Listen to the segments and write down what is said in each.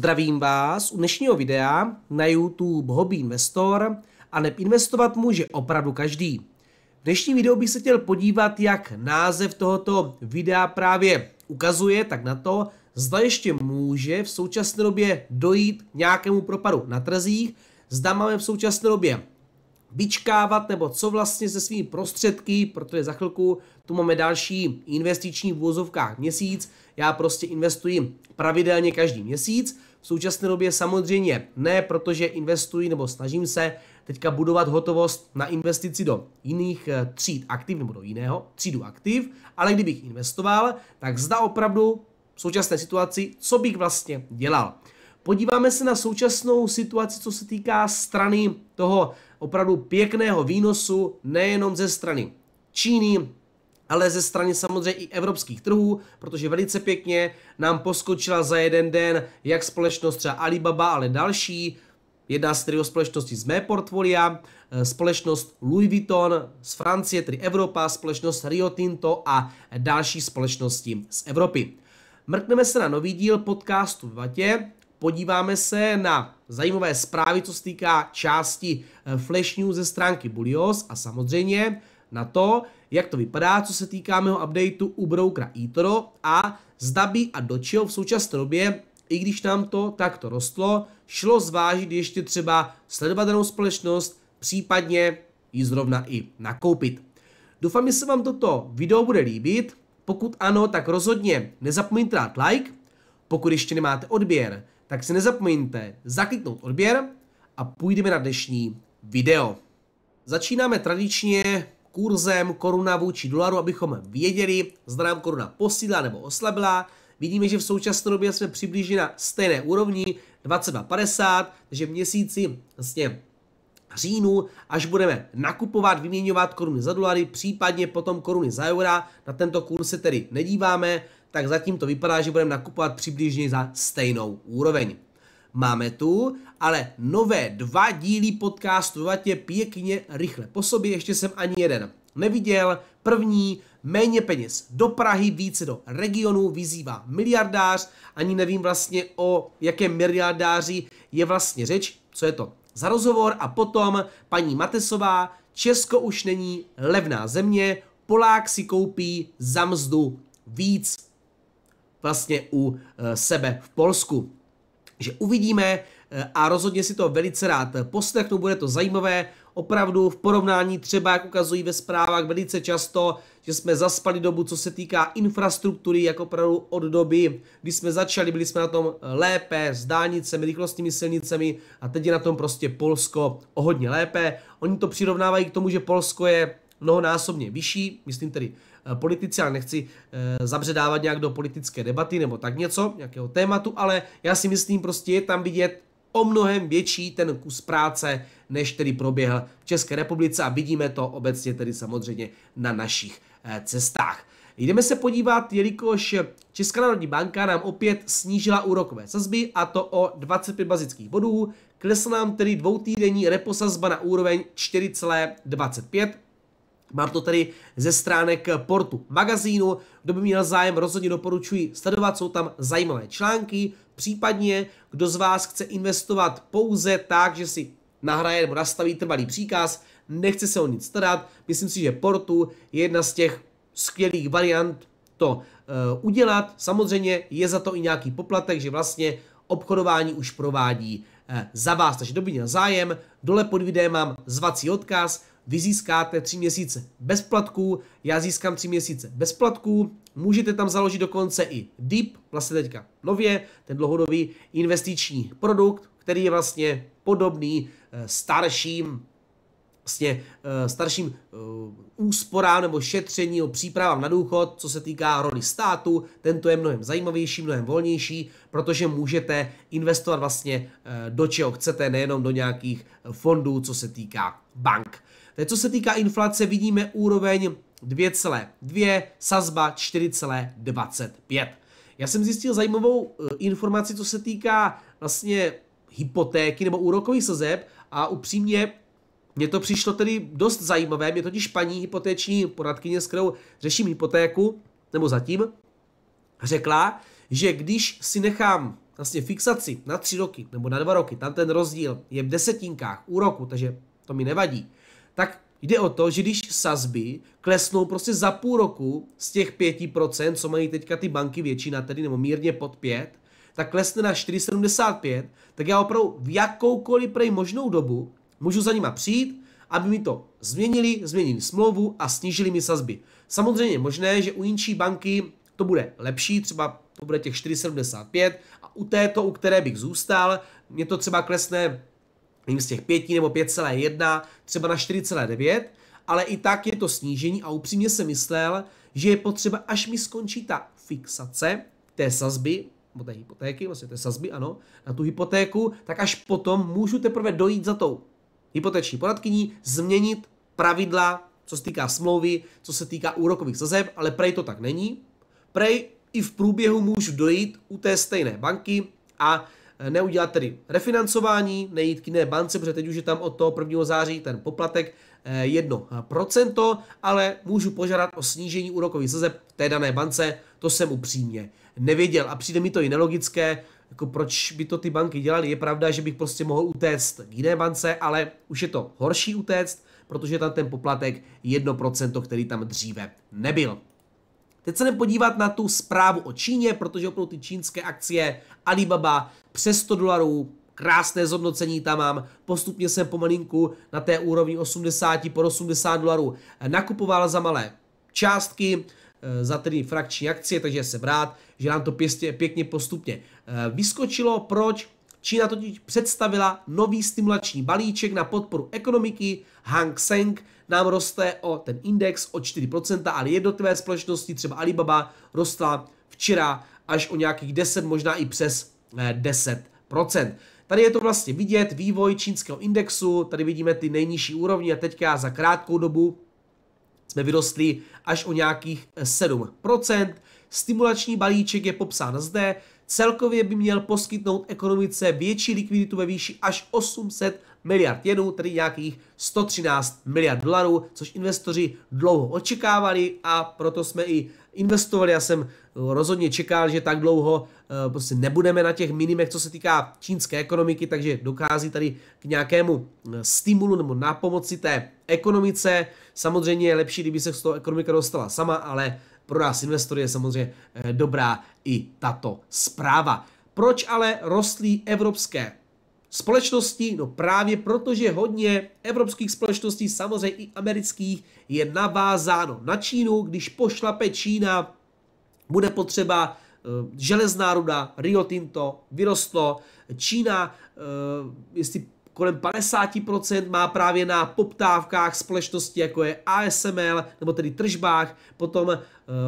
Zdravím vás u dnešního videa na YouTube Hobby Investor a neb investovat může opravdu každý. V dnešním videu bych se chtěl podívat, jak název tohoto videa právě ukazuje, tak na to, zda ještě může v současné době dojít k nějakému propadu na trzích, zda máme v současné době vyčkávat, nebo co vlastně se svými prostředky, protože za chvilku tu máme další investiční v měsíc, já prostě investuji pravidelně každý měsíc v současné době samozřejmě ne, protože investuji nebo snažím se teďka budovat hotovost na investici do jiných eh, tříd aktiv nebo do jiného třídu aktiv, ale kdybych investoval, tak zda opravdu v současné situaci, co bych vlastně dělal. Podíváme se na současnou situaci, co se týká strany toho opravdu pěkného výnosu, nejenom ze strany Číny, ale ze strany samozřejmě i evropských trhů, protože velice pěkně nám poskočila za jeden den jak společnost třeba Alibaba, ale další, jedna z trio společností z mé portfolia, eh, společnost Louis Vuitton z Francie, tedy Evropa, společnost Rio Tinto a další společnosti z Evropy. Mrkneme se na nový díl podcastu v Vatě, podíváme se na zajímavé zprávy, co se týká části eh, Flash News ze stránky Bulios a samozřejmě na to, jak to vypadá, co se týká mého updateu u broukra eToro a zda by a do čeho v současné době, i když nám to takto rostlo, šlo zvážit ještě třeba sledovat danou společnost, případně ji zrovna i nakoupit. Doufám, že se vám toto video bude líbit. Pokud ano, tak rozhodně nezapomeňte dát like. Pokud ještě nemáte odběr, tak si nezapomeňte zakliknout odběr a půjdeme na dnešní video. Začínáme tradičně kurzem koruna vůči dolaru, abychom věděli, zda nám koruna posílila nebo oslabila. Vidíme, že v současné době jsme přibližně na stejné úrovni 22,50, takže v měsíci vlastně říjnu, až budeme nakupovat, vyměňovat koruny za dolary, případně potom koruny za eura, na tento kurz se tedy nedíváme, tak zatím to vypadá, že budeme nakupovat přibližně za stejnou úroveň máme tu, ale nové dva díly podcastu Vatě pěkně rychle po sobě, ještě jsem ani jeden neviděl. První, méně peněz do Prahy, více do regionu, vyzývá miliardář, ani nevím vlastně o jakém miliardáři je vlastně řeč, co je to za rozhovor a potom paní Matesová, Česko už není levná země, Polák si koupí za mzdu víc vlastně u eh, sebe v Polsku že uvidíme eh, a rozhodně si to velice rád poslechnu, bude to zajímavé. Opravdu v porovnání třeba, jak ukazují ve zprávách velice často, že jsme zaspali dobu, co se týká infrastruktury, jako opravdu od doby, kdy jsme začali, byli jsme na tom eh, lépe s dálnicemi, rychlostními silnicemi a teď je na tom prostě Polsko o hodně lépe. Oni to přirovnávají k tomu, že Polsko je mnohonásobně vyšší, myslím tedy Eh, politici, a nechci eh, zabředávat nějak do politické debaty nebo tak něco, nějakého tématu, ale já si myslím, prostě je tam vidět o mnohem větší ten kus práce, než který proběhl v České republice a vidíme to obecně tedy samozřejmě na našich eh, cestách. Jdeme se podívat, jelikož Česká národní banka nám opět snížila úrokové sazby a to o 25 bazických bodů. Klesla nám tedy dvoutýdenní reposazba na úroveň 4,25 Mám to tady ze stránek portu magazínu. Kdo by měl zájem, rozhodně doporučuji sledovat, jsou tam zajímavé články. Případně, kdo z vás chce investovat pouze tak, že si nahraje nebo nastaví trvalý příkaz, nechce se o nic starat. Myslím si, že portu je jedna z těch skvělých variant to e, udělat. Samozřejmě je za to i nějaký poplatek, že vlastně obchodování už provádí e, za vás. Takže kdo by měl zájem, dole pod videem mám zvací odkaz, vy získáte tři měsíce bez platků, já získám tři měsíce bez platků, můžete tam založit dokonce i DIP, vlastně teďka nově, ten dlouhodobý investiční produkt, který je vlastně podobný eh, starším vlastně eh, starším eh, úsporám nebo šetření o přípravám na důchod, co se týká roli státu. Tento je mnohem zajímavější, mnohem volnější, protože můžete investovat vlastně do čeho chcete, nejenom do nějakých fondů, co se týká bank. Eh, co se týká inflace, vidíme úroveň 2,2, sazba 4,25. Já jsem zjistil zajímavou eh, informaci, co se týká vlastně hypotéky nebo úrokových sazeb a upřímně mně to přišlo tedy dost zajímavé, mě totiž paní hypotéční poradkyně, s kterou řeším hypotéku, nebo zatím, řekla, že když si nechám vlastně fixaci na tři roky nebo na dva roky, tam ten rozdíl je v desetinkách úroku, takže to mi nevadí, tak jde o to, že když sazby klesnou prostě za půl roku z těch 5%, co mají teďka ty banky většina tedy, nebo mírně pod 5, tak klesne na 4,75, tak já opravdu v jakoukoliv prej možnou dobu můžu za nima přijít, aby mi to změnili, změnili smlouvu a snížili mi sazby. Samozřejmě je možné, že u jinší banky to bude lepší, třeba to bude těch 4,75 a u této, u které bych zůstal, mě to třeba klesne jim z těch 5 nebo 5,1 třeba na 4,9, ale i tak je to snížení a upřímně jsem myslel, že je potřeba, až mi skončí ta fixace té sazby, nebo té hypotéky, vlastně té sazby, ano, na tu hypotéku, tak až potom můžu teprve dojít za tou hypoteční poradkyní, změnit pravidla, co se týká smlouvy, co se týká úrokových sazeb, ale prej to tak není. Prej i v průběhu můžu dojít u té stejné banky a neudělat tedy refinancování, nejít k jiné bance, protože teď už je tam od toho 1. září ten poplatek 1%, eh, eh, ale můžu požádat o snížení úrokových sazeb té dané bance, to jsem upřímně nevěděl a přijde mi to i nelogické, jako proč by to ty banky dělaly. Je pravda, že bych prostě mohl utéct k jiné bance, ale už je to horší utéct, protože tam ten poplatek 1%, který tam dříve nebyl. Teď se jdeme podívat na tu zprávu o Číně, protože opravdu ty čínské akcie Alibaba přes 100 dolarů, krásné zhodnocení tam mám, postupně jsem pomalinku na té úrovni 80 po 80 dolarů nakupoval za malé částky, eh, za tedy frakční akcie, takže se rád, že nám to pěstě, pěkně postupně eh, vyskočilo. Proč? Čína totiž představila nový stimulační balíček na podporu ekonomiky. Hang Seng nám roste o ten index o 4%, ale jednotlivé společnosti, třeba Alibaba, rostla včera až o nějakých 10, možná i přes 10%. Eh, tady je to vlastně vidět, vývoj čínského indexu, tady vidíme ty nejnižší úrovně a teďka za krátkou dobu jsme vyrostli až o nějakých 7%. Eh, stimulační balíček je popsán zde, Celkově by měl poskytnout ekonomice větší likviditu ve výši až 800 miliard jenů, tedy nějakých 113 miliard dolarů, což investoři dlouho očekávali a proto jsme i investovali. Já jsem eh, rozhodně čekal, že tak dlouho eh, prostě nebudeme na těch minimech, co se týká čínské ekonomiky, takže dokází tady k nějakému eh, stimulu nebo na pomoci té ekonomice. Samozřejmě je lepší, kdyby se z toho ekonomika dostala sama, ale pro nás investory je samozřejmě eh, dobrá i tato zpráva. Proč ale rostlí evropské společnosti? No právě protože hodně evropských společností, samozřejmě i amerických, je navázáno na Čínu. Když pošlape Čína, bude potřeba eh, železná ruda, Rio Tinto, vyrostlo. Čína, eh, jestli kolem 50% má právě na poptávkách společnosti, jako je ASML, nebo tedy tržbách, potom eh,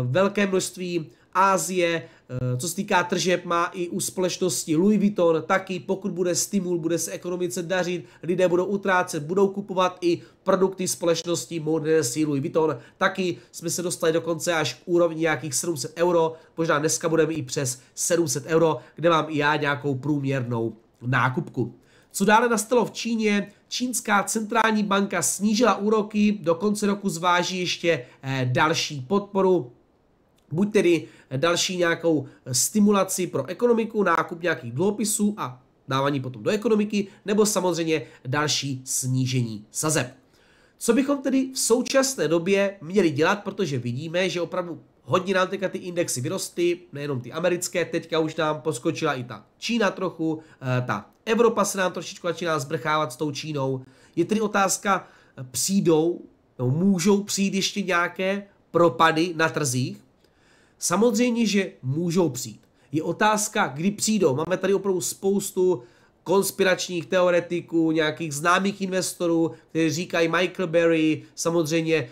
velké množství Ázie, eh, co se týká tržeb, má i u společnosti Louis Vuitton taky, pokud bude stimul, bude se ekonomice dařit, lidé budou utrácet, budou kupovat i produkty společnosti Modern Louis Vuitton. Taky jsme se dostali dokonce až k úrovni nějakých 700 euro, možná dneska budeme i přes 700 euro, kde mám i já nějakou průměrnou nákupku. Co dále nastalo v Číně? Čínská centrální banka snížila úroky, do konce roku zváží ještě eh, další podporu buď tedy eh, další nějakou eh, stimulaci pro ekonomiku, nákup nějakých dluhopisů a dávání potom do ekonomiky, nebo samozřejmě další snížení sazeb. Co bychom tedy v současné době měli dělat, protože vidíme, že opravdu hodně nám teďka ty indexy vyrostly, nejenom ty americké, teďka už nám poskočila i ta Čína trochu, ta Evropa se nám trošičku začíná zbrchávat s tou Čínou. Je tedy otázka, přijdou, nebo můžou přijít ještě nějaké propady na trzích? Samozřejmě, že můžou přijít. Je otázka, kdy přijdou. Máme tady opravdu spoustu konspiračních teoretiků, nějakých známých investorů, kteří říkají Michael Berry, samozřejmě eh,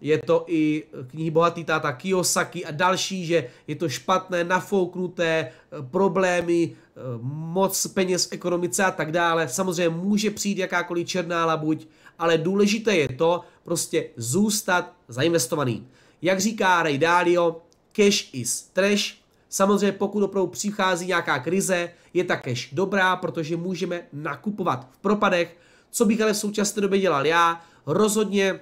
je to i knihy Bohatý táta Kiyosaki a další, že je to špatné, nafouknuté, eh, problémy, Eh, moc peněz v ekonomice a tak dále. Samozřejmě může přijít jakákoliv černá labuť, ale důležité je to prostě zůstat zainvestovaný. Jak říká Ray Dalio, cash is trash. Samozřejmě pokud opravdu přichází nějaká krize, je ta cash dobrá, protože můžeme nakupovat v propadech. Co bych ale v současné době dělal já? Rozhodně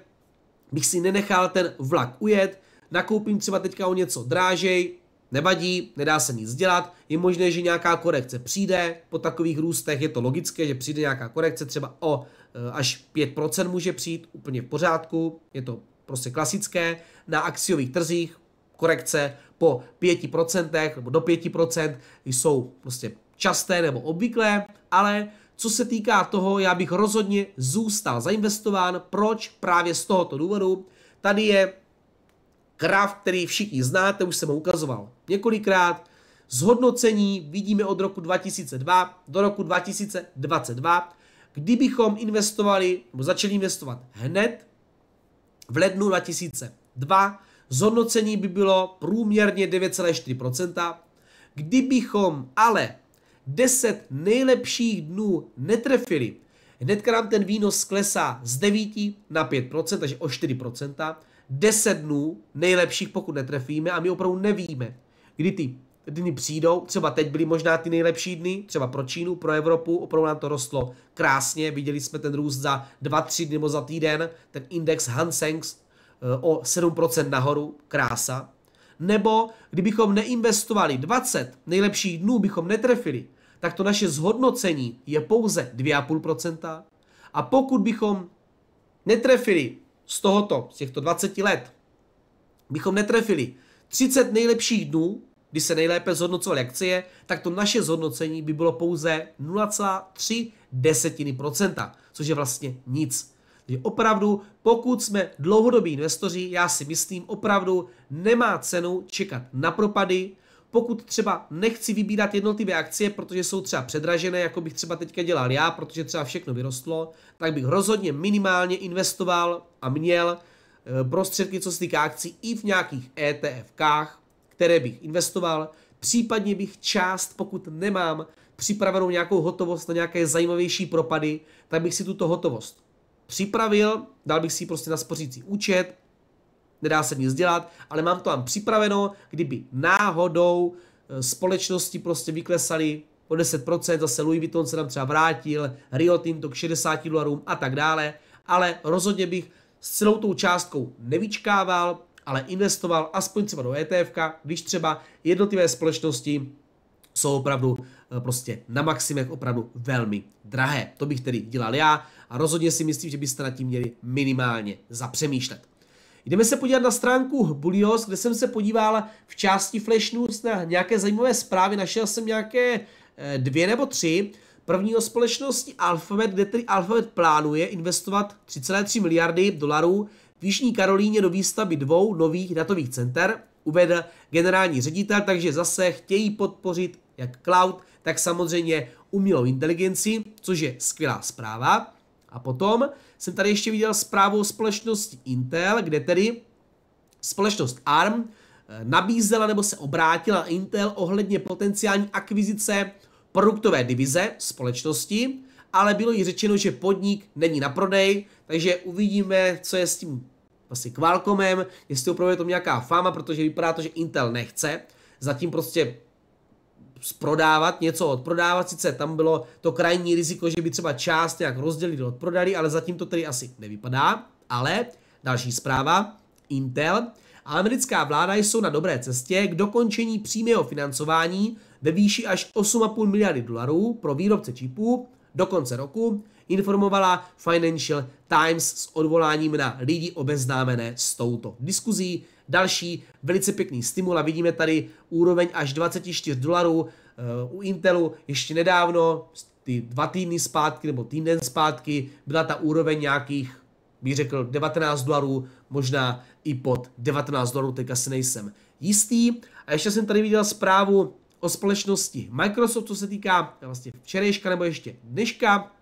bych si nenechal ten vlak ujet, nakoupím třeba teďka o něco drážej, Nevadí, nedá se nic dělat, je možné, že nějaká korekce přijde, po takových růstech je to logické, že přijde nějaká korekce, třeba o eh, až 5% může přijít, úplně v pořádku, je to prostě klasické. Na akciových trzích korekce po 5% nebo do 5% jsou prostě časté nebo obvyklé, ale co se týká toho, já bych rozhodně zůstal zainvestován. Proč? Právě z tohoto důvodu. Tady je Graf, který všichni znáte, už jsem ho ukazoval několikrát. Zhodnocení vidíme od roku 2002 do roku 2022. Kdybychom investovali, nebo začali investovat hned v lednu 2002, zhodnocení by bylo průměrně 9,4%. Kdybychom ale 10 nejlepších dnů netrefili, hnedka nám ten výnos klesá z 9 na 5%, takže o 4%. 10 dnů nejlepších, pokud netrefíme a my opravdu nevíme, kdy ty dny přijdou, třeba teď byly možná ty nejlepší dny, třeba pro Čínu, pro Evropu, opravdu nám to rostlo krásně, viděli jsme ten růst za 2-3 dny nebo za týden, ten index Hansengs eh, o 7% nahoru, krása. Nebo kdybychom neinvestovali 20 nejlepších dnů, bychom netrefili, tak to naše zhodnocení je pouze 2,5%. A pokud bychom netrefili z tohoto, z těchto 20 let, bychom netrefili 30 nejlepších dnů, kdy se nejlépe zhodnocovaly akcie, tak to naše zhodnocení by bylo pouze 0,3 desetiny procenta, což je vlastně nic. Takže opravdu, pokud jsme dlouhodobí investoři, já si myslím, opravdu nemá cenu čekat na propady, pokud třeba nechci vybírat jednotlivé akcie, protože jsou třeba předražené, jako bych třeba teďka dělal já, protože třeba všechno vyrostlo, tak bych rozhodně minimálně investoval a měl eh, prostředky, co se týká akcí, i v nějakých ETFkách, které bych investoval. Případně bych část, pokud nemám připravenou nějakou hotovost na nějaké zajímavější propady, tak bych si tuto hotovost připravil, dal bych si ji prostě na spořící účet nedá se nic dělat, ale mám to tam připraveno, kdyby náhodou e, společnosti prostě vyklesaly o 10%, zase Louis Vuitton se nám třeba vrátil, Rio Tinto k 60 dolarům a tak dále, ale rozhodně bych s celou tou částkou nevyčkával, ale investoval aspoň třeba do ETF, když třeba jednotlivé společnosti jsou opravdu e, prostě na maximech opravdu velmi drahé. To bych tedy dělal já a rozhodně si myslím, že byste nad tím měli minimálně zapřemýšlet. Jdeme se podívat na stránku Bulios, kde jsem se podíval v části Flash News na nějaké zajímavé zprávy. Našel jsem nějaké eh, dvě nebo tři. První o společnosti Alphabet, kde tedy Alphabet plánuje investovat 3,3 miliardy dolarů v Jižní Karolíně do výstavby dvou nových datových center, uvedl generální ředitel, takže zase chtějí podpořit jak cloud, tak samozřejmě umělou inteligenci, což je skvělá zpráva. A potom jsem tady ještě viděl zprávu o společnosti Intel, kde tedy společnost ARM eh, nabízela nebo se obrátila Intel ohledně potenciální akvizice produktové divize společnosti, ale bylo jí řečeno, že podnik není na prodej, takže uvidíme, co je s tím vlastně Qualcommem, jestli opravdu je to nějaká fama, protože vypadá to, že Intel nechce. Zatím prostě zprodávat, něco odprodávat. Sice tam bylo to krajní riziko, že by třeba část nějak rozdělili, odprodali, ale zatím to tedy asi nevypadá. Ale další zpráva, Intel a americká vláda jsou na dobré cestě k dokončení přímého financování ve výši až 8,5 miliardy dolarů pro výrobce čipů do konce roku, informovala Financial Times s odvoláním na lidi obeznámené s touto diskuzí. Další velice pěkný stimul a vidíme tady úroveň až 24 dolarů eh, u Intelu ještě nedávno, ty dva týdny zpátky nebo týden zpátky, byla ta úroveň nějakých bych řekl 19 dolarů, možná i pod 19 dolarů, teďka si nejsem jistý. A ještě jsem tady viděl zprávu o společnosti Microsoft, co se týká eh, vlastně včerejška nebo ještě dneška.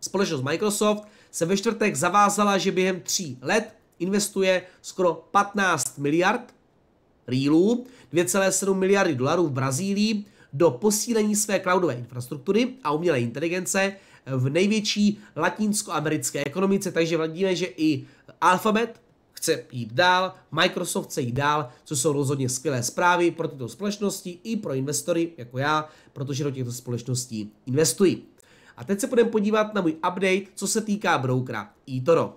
Společnost Microsoft se ve čtvrtek zavázala, že během tří let investuje skoro 15 miliard rílů, 2,7 miliardy dolarů v Brazílii do posílení své cloudové infrastruktury a umělé inteligence v největší latinskoamerické ekonomice, takže vidíme, že i Alphabet chce jít dál, Microsoft chce jít dál, co jsou rozhodně skvělé zprávy pro tyto společnosti i pro investory jako já, protože do těchto společností investují. A teď se budeme podívat na můj update, co se týká broukra eToro.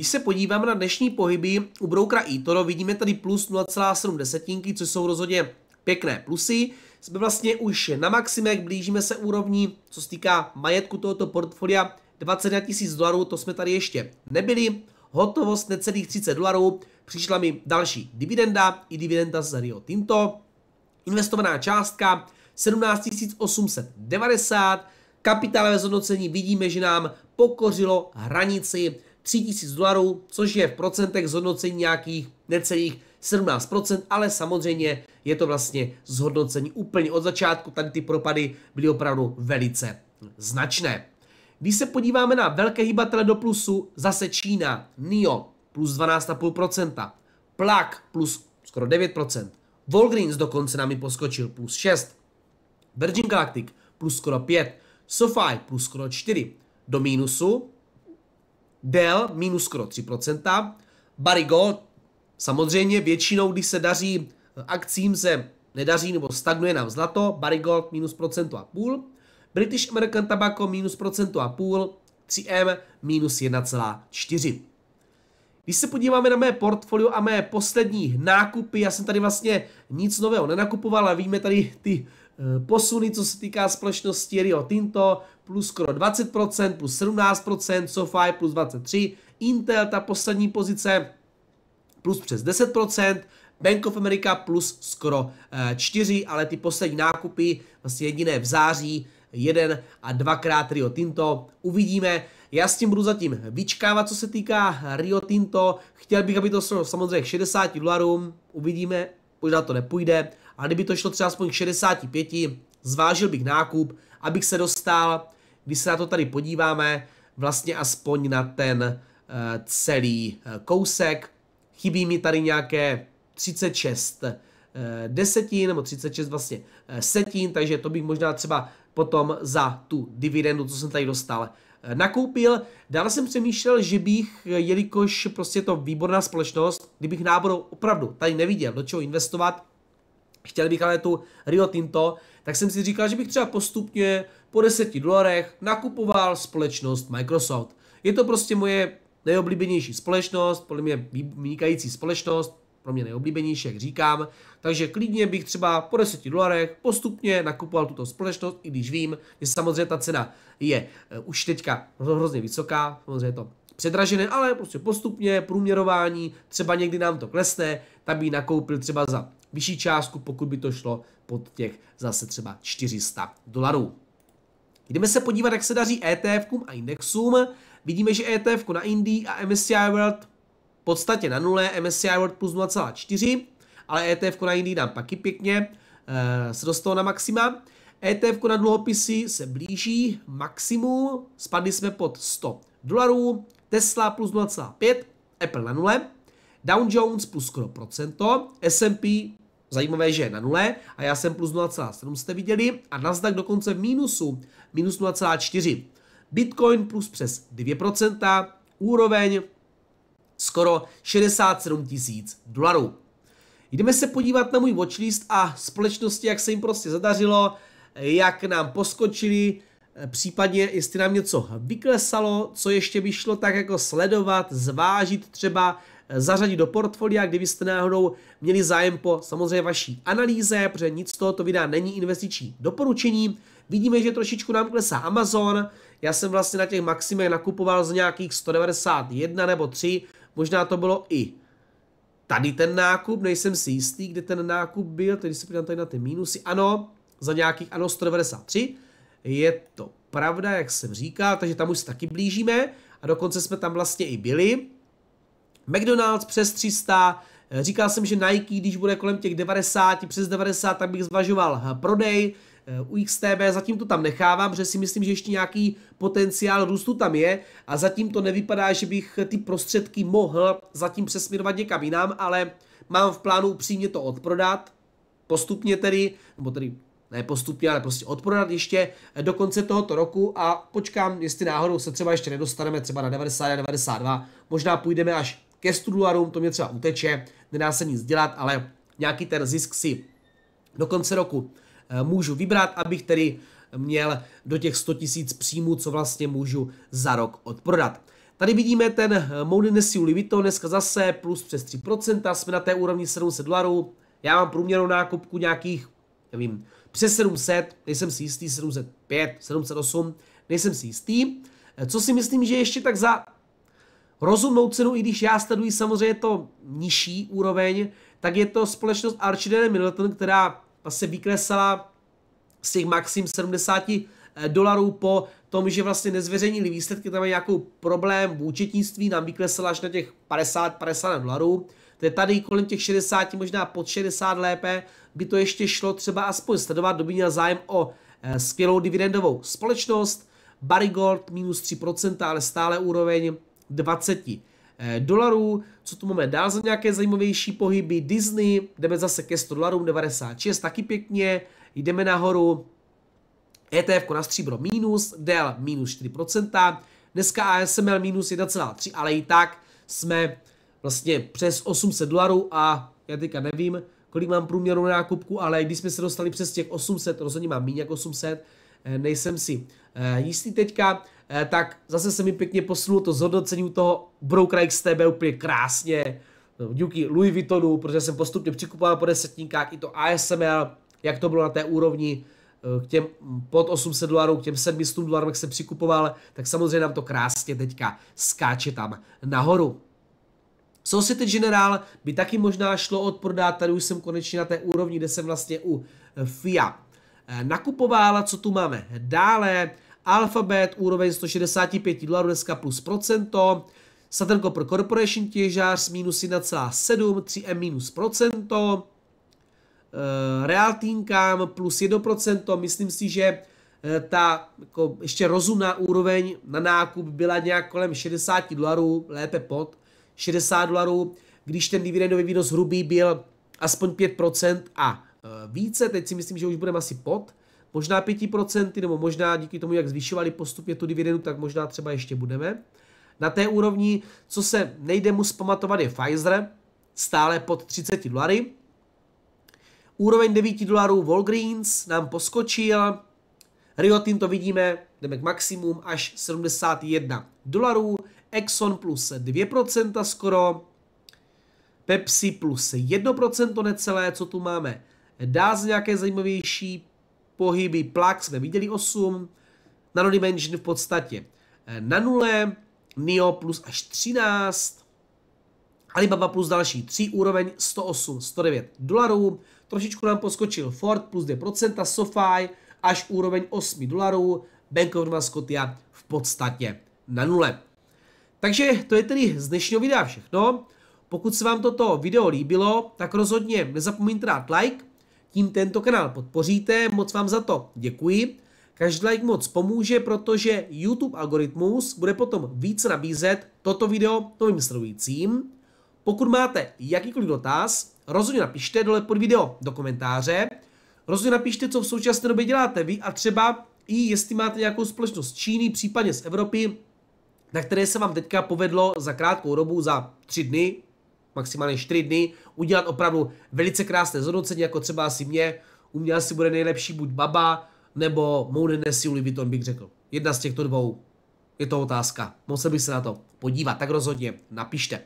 Když se podíváme na dnešní pohyby u broukra eToro, vidíme tady plus 0,7 což jsou rozhodně pěkné plusy. Jsme vlastně už na maximech, blížíme se úrovni, co se týká majetku tohoto portfolia, 21 000 dolarů, to jsme tady ještě nebyli. Hotovost necelých 30 dolarů, přišla mi další dividenda, i dividenda z Rio Tinto. Investovaná částka 17 890, kapitálové zhodnocení vidíme, že nám pokořilo hranici 3000 dolarů, což je v procentech zhodnocení nějakých necelých 17%, ale samozřejmě je to vlastně zhodnocení úplně od začátku, tady ty propady byly opravdu velice značné. Když se podíváme na velké hýbatele do plusu, zase Čína, NIO plus 12,5%, Plak plus skoro 9%, Walgreens dokonce nám i poskočil plus 6%, Virgin Galactic plus skoro 5%, SoFi plus skoro 4%, do mínusu Dell minus skoro 3%, Barry Gold samozřejmě většinou, když se daří eh, akcím, se nedaří nebo stagnuje nám zlato, Barry Gold minus procento a půl, British American Tobacco minus procento a půl, 3M minus 1,4. Když se podíváme na mé portfolio a mé poslední nákupy, já jsem tady vlastně nic nového nenakupoval, ale víme tady ty Eh, posuny, co se týká společnosti Rio Tinto, plus skoro 20%, plus 17%, SoFi plus 23%, Intel, ta poslední pozice, plus přes 10%, Bank of America plus skoro eh, čtyři ale ty poslední nákupy, vlastně jediné v září, jeden a dvakrát Rio Tinto. Uvidíme, já s tím budu zatím vyčkávat, co se týká Rio Tinto. Chtěl bych, aby to bylo samozřejmě 60 dolarům, uvidíme, možná to nepůjde, a kdyby to šlo třeba aspoň k 65, zvážil bych nákup, abych se dostal, když se na to tady podíváme, vlastně aspoň na ten uh, celý uh, kousek. Chybí mi tady nějaké 36 uh, eh, desetin, nebo 36 vlastně uh, setin, takže to bych možná třeba potom za tu dividendu, co jsem tady dostal, nakoupil. Dále jsem přemýšlel, že bych, jelikož prostě je to výborná společnost, kdybych náhodou opravdu tady neviděl, do čeho investovat, chtěl bych ale tu Rio Tinto, tak jsem si říkal, že bych třeba postupně po 10 dolarech nakupoval společnost Microsoft. Je to prostě moje nejoblíbenější společnost, podle mě vynikající společnost, pro mě nejoblíbenější, jak říkám. Takže klidně bych třeba po 10 dolarech postupně nakupoval tuto společnost, i když vím, že samozřejmě ta cena je e, už teďka hrozně vysoká, samozřejmě je to předražené, ale prostě postupně průměrování, třeba někdy nám to klesne, tak by nakoupil třeba za vyšší částku, pokud by to šlo pod těch zase třeba 400 dolarů. Jdeme se podívat, jak se daří etf a indexům. Vidíme, že etf na Indii a MSCI World v podstatě na nule, MSCI World plus 0,4, ale etf na Indii nám taky pěkně e, se dostalo na maxima. etf na dluhopisy se blíží maximum, spadli jsme pod 100 dolarů, Tesla plus 0,5, Apple na nule. Dow Jones plus skoro procento, S&P Zajímavé, že je na nule a já jsem plus 0,7 jste viděli a Nasdaq dokonce v mínusu, minus 0,4. Bitcoin plus přes 2%, úroveň skoro 67 tisíc dolarů. Jdeme se podívat na můj watchlist a společnosti, jak se jim prostě zadařilo, jak nám poskočili, případně jestli nám něco vyklesalo, co ještě by šlo tak jako sledovat, zvážit třeba zařadit do portfolia, kdybyste náhodou měli zájem po samozřejmě vaší analýze, protože nic z tohoto videa není investiční doporučení. Vidíme, že trošičku nám klesá Amazon, já jsem vlastně na těch maximech nakupoval z nějakých 191 nebo 3, možná to bylo i tady ten nákup, nejsem si jistý, kde ten nákup byl, tedy se podívám tady na ty mínusy, ano, za nějakých, ano, 193, je to pravda, jak jsem říkal, takže tam už se taky blížíme a dokonce jsme tam vlastně i byli. McDonald's přes 300, eh, říkal jsem, že Nike, když bude kolem těch 90, přes 90, tak bych zvažoval eh, prodej, eh, u XTB zatím to tam nechávám, protože si myslím, že ještě nějaký potenciál růstu tam je a zatím to nevypadá, že bych ty prostředky mohl zatím přesměrovat někam jinam, ale mám v plánu upřímně to odprodat, postupně tedy, nebo tedy ne postupně, ale prostě odprodat ještě do konce tohoto roku a počkám, jestli náhodou se třeba ještě nedostaneme třeba na 90, 92, možná půjdeme až ke Studlarům, to mě třeba uteče, nedá se nic dělat, ale nějaký ten zisk si do konce roku eh, můžu vybrat, abych tedy měl do těch 100 tisíc příjmů, co vlastně můžu za rok odprodat. Tady vidíme ten eh, Moody Nessie Livito, dneska zase plus přes 3%, jsme na té úrovni 700 dolarů, já mám průměrnou nákupku nějakých, nevím, přes 700, nejsem si jistý, 705, 708, nejsem si jistý. Eh, co si myslím, že ještě tak za rozumnou cenu, i když já sleduji samozřejmě to nižší úroveň, tak je to společnost Archidene Middleton, která vlastně vykresala z těch maxim 70 eh, dolarů po tom, že vlastně nezveřejnili výsledky, tam mají nějakou problém v účetnictví, nám vyklesala až na těch 50-50 dolarů. To je tady kolem těch 60, možná pod 60 lépe, by to ještě šlo třeba aspoň sledovat, kdo by měl zájem o eh, skvělou dividendovou společnost. Barry Gold minus 3%, ale stále úroveň 20 eh, dolarů. Co tu máme dál za nějaké zajímavější pohyby? Disney, jdeme zase ke 100 dolarům, 96, taky pěkně. Jdeme nahoru. ETF na stříbro minus, DEL minus 4%, dneska ASML minus 1,3, ale i tak jsme vlastně přes 800 dolarů a já teďka nevím, kolik mám průměru na nákupku, ale když jsme se dostali přes těch 800, rozhodně mám méně jak 800, Eh, nejsem si eh, jistý teďka, eh, tak zase se mi pěkně posunulo to zhodnocení toho Broukra XTB úplně krásně, no, díky Louis Vuittonu, protože jsem postupně přikupoval po desetníkách i to ASML, jak to bylo na té úrovni, k těm mm, pod 800 dolarů, k těm 700 dolarů, jak jsem přikupoval, tak samozřejmě nám to krásně teďka skáče tam nahoru. Society General by taky možná šlo odprodat, tady už jsem konečně na té úrovni, kde jsem vlastně u FIA Eh, nakupovala, co tu máme dále, Alphabet úroveň 165 dolarů dneska plus procento, Saturn Copper Corporation těžář s minus 1,7, 3M minus procento, eh, Realtinkám plus 1%, myslím si, že eh, ta jako ještě rozumná úroveň na nákup byla nějak kolem 60 dolarů, lépe pod 60 dolarů, když ten dividendový výnos hrubý byl aspoň 5% a Eh, více, teď si myslím, že už budeme asi pod, možná 5%, nebo možná díky tomu, jak zvyšovali postupně tu dividendu, tak možná třeba ještě budeme. Na té úrovni, co se nejde mu zpamatovat, je Pfizer, stále pod 30 dolary. Úroveň 9 dolarů Walgreens nám poskočil, Riotin to vidíme, jdeme k maximum až 71 dolarů, Exxon plus 2% skoro, Pepsi plus 1% necelé, co tu máme, Dá nějaké zajímavější pohyby, Plak jsme viděli 8, Nano Dimension v podstatě eh, na nule, Nio plus až 13, Alibaba plus další 3, úroveň 108, 109 dolarů, trošičku nám poskočil Ford plus 2%, SoFi až úroveň 8 dolarů, Bank of Scotia v podstatě na nule. Takže to je tedy z dnešního videa všechno. Pokud se vám toto video líbilo, tak rozhodně nezapomeňte dát like, tím tento kanál podpoříte. Moc vám za to děkuji. Každý like moc pomůže, protože YouTube algoritmus bude potom více nabízet toto video novým sledujícím. Pokud máte jakýkoliv dotaz, rozhodně napište dole pod video do komentáře. Rozhodně napište, co v současné době děláte vy a třeba i jestli máte nějakou společnost z Číny, případně z Evropy, na které se vám teďka povedlo za krátkou dobu, za tři dny, maximálně 4 dny, udělat opravdu velice krásné zhodnocení, jako třeba asi mě. U mě asi bude nejlepší buď Baba, nebo Moon Nessie Louis Vuitton, bych řekl. Jedna z těchto dvou. Je to otázka. Mohl bych se na to podívat, tak rozhodně napište.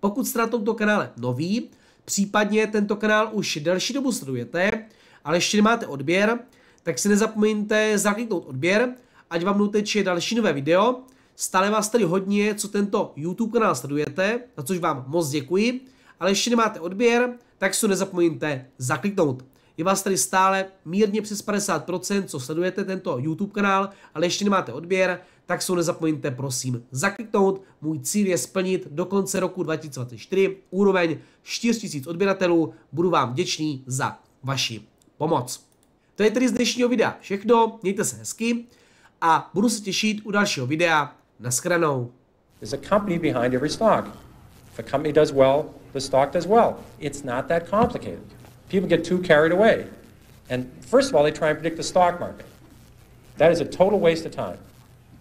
Pokud jste na tomto kanále nový, případně tento kanál už delší dobu sledujete, ale ještě nemáte odběr, tak si nezapomeňte zakliknout odběr, ať vám neuteče další nové video, Stále vás tady hodně co tento YouTube kanál sledujete, za což vám moc děkuji, ale ještě nemáte odběr, tak si nezapomeňte zakliknout. Je vás tady stále mírně přes 50%, co sledujete tento YouTube kanál, ale ještě nemáte odběr, tak si nezapomeňte prosím zakliknout. Můj cíl je splnit do konce roku 2024 úroveň 4000 odběratelů. Budu vám děčný za vaši pomoc. To je tedy z dnešního videa všechno, mějte se hezky a budu se těšit u dalšího videa Naschranou. There's a company behind every stock. If a company does well, the stock does well. It's not that complicated. People get too carried away. And first of all, they try and predict the stock market. That is a total waste of time.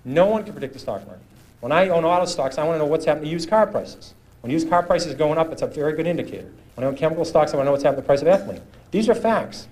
No one can predict the stock market. When I own auto stocks, I want to know what's happening to used car prices. When used car prices are going up, it's a very good indicator. When I own chemical stocks, I want to know what's happening to the price of ethylene. These are facts.